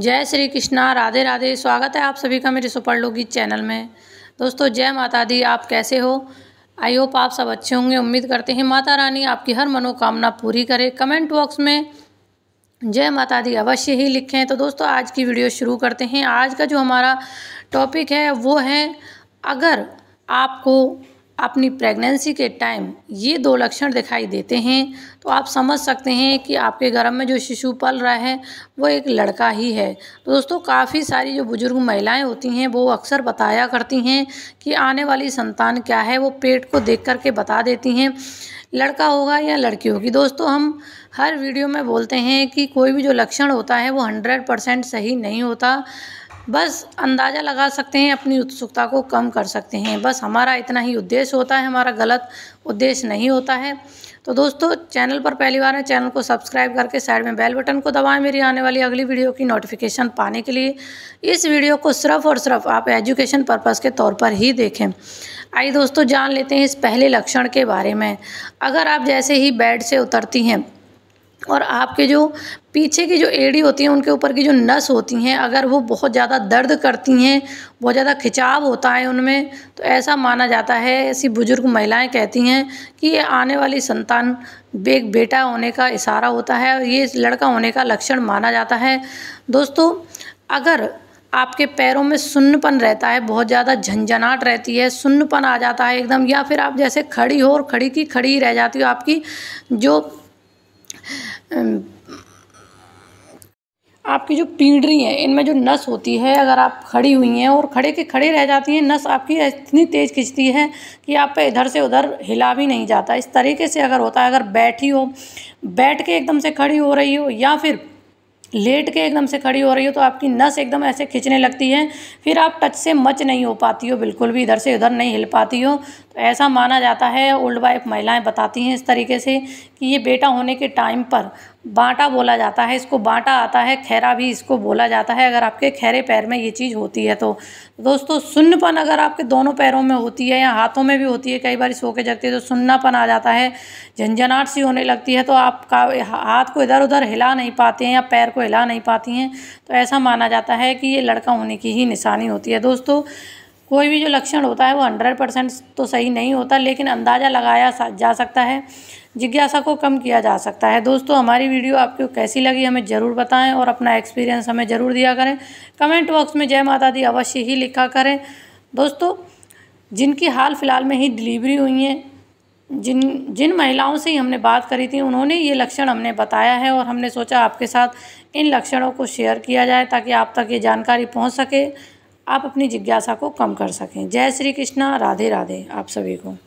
जय श्री कृष्णा राधे राधे स्वागत है आप सभी का मेरे सुपर लोगी चैनल में दोस्तों जय माता दी आप कैसे हो आई होप आप सब अच्छे होंगे उम्मीद करते हैं माता रानी आपकी हर मनोकामना पूरी करे कमेंट बॉक्स में जय माता दी अवश्य ही लिखें तो दोस्तों आज की वीडियो शुरू करते हैं आज का जो हमारा टॉपिक है वो है अगर आपको अपनी प्रेगनेंसी के टाइम ये दो लक्षण दिखाई देते हैं तो आप समझ सकते हैं कि आपके गर्भ में जो शिशु पल रहा है वो एक लड़का ही है तो दोस्तों काफ़ी सारी जो बुज़ुर्ग महिलाएं होती हैं वो अक्सर बताया करती हैं कि आने वाली संतान क्या है वो पेट को देख करके बता देती हैं लड़का होगा या लड़की होगी दोस्तों हम हर वीडियो में बोलते हैं कि कोई भी जो लक्षण होता है वो हंड्रेड परसेंट सही नहीं होता बस अंदाज़ा लगा सकते हैं अपनी उत्सुकता को कम कर सकते हैं बस हमारा इतना ही उद्देश्य होता है हमारा गलत उद्देश्य नहीं होता है तो दोस्तों चैनल पर पहली बार है चैनल को सब्सक्राइब करके साइड में बेल बटन को दबाएं मेरी आने वाली अगली वीडियो की नोटिफिकेशन पाने के लिए इस वीडियो को सिर्फ और सिर्फ आप एजुकेशन पर्पज़ के तौर पर ही देखें आइए दोस्तों जान लेते हैं इस पहले लक्षण के बारे में अगर आप जैसे ही बेड से उतरती हैं और आपके जो पीछे की जो एड़ी होती है उनके ऊपर की जो नस होती हैं अगर वो बहुत ज़्यादा दर्द करती हैं बहुत ज़्यादा खिंचाव होता है उनमें तो ऐसा माना जाता है ऐसी बुज़ुर्ग महिलाएं कहती हैं कि ये आने वाली संतान बेग बेटा होने का इशारा होता है और ये लड़का होने का लक्षण माना जाता है दोस्तों अगर आपके पैरों में सुन्नपन रहता है बहुत ज़्यादा झंझनाट रहती है सुन्नपन आ जाता है एकदम या फिर आप जैसे खड़ी हो और खड़ी की खड़ी रह जाती हो आपकी जो आपकी जो पीढ़ी है इनमें जो नस होती है अगर आप खड़ी हुई हैं और खड़े के खड़े रह जाती हैं नस आपकी इतनी तेज़ खिंचती है कि आप पे इधर से उधर हिला भी नहीं जाता इस तरीके से अगर होता है अगर बैठी हो बैठ के एकदम से खड़ी हो रही हो या फिर लेट के एकदम से खड़ी हो रही हो तो आपकी नस एकदम ऐसे खींचने लगती है फिर आप टच से मच नहीं हो पाती हो बिल्कुल भी इधर से उधर नहीं हिल पाती हो तो ऐसा माना जाता है ओल्ड वाइफ महिलाएं बताती हैं इस तरीके से कि ये बेटा होने के टाइम पर बांटा बोला जाता है इसको बांटा आता है खैरा भी इसको बोला जाता है अगर आपके खैरे पैर में ये चीज़ होती है तो दोस्तों सुन्नपन अगर आपके दोनों पैरों में होती है या हाथों में भी होती है कई बार सो के जगती है तो सुन्नापन आ जाता है झंझनाट सी होने लगती है तो आपका हाथ को इधर उधर हिला नहीं पाते हैं या पैर को हिला नहीं पाती हैं तो ऐसा माना जाता है कि ये लड़का होने की ही निशानी होती है दोस्तों कोई भी जो लक्षण होता है वो हंड्रेड परसेंट तो सही नहीं होता लेकिन अंदाज़ा लगाया जा सकता है जिज्ञासा को कम किया जा सकता है दोस्तों हमारी वीडियो आपको कैसी लगी हमें ज़रूर बताएं और अपना एक्सपीरियंस हमें ज़रूर दिया करें कमेंट बॉक्स में जय माता दी अवश्य ही लिखा करें दोस्तों जिनकी हाल फिलहाल में ही डिलीवरी हुई हैं जिन जिन महिलाओं से ही हमने बात करी थी उन्होंने ये लक्षण हमने बताया है और हमने सोचा आपके साथ इन लक्षणों को शेयर किया जाए ताकि आप तक ये जानकारी पहुँच सके आप अपनी जिज्ञासा को कम कर सकें जय श्री कृष्णा राधे राधे आप सभी को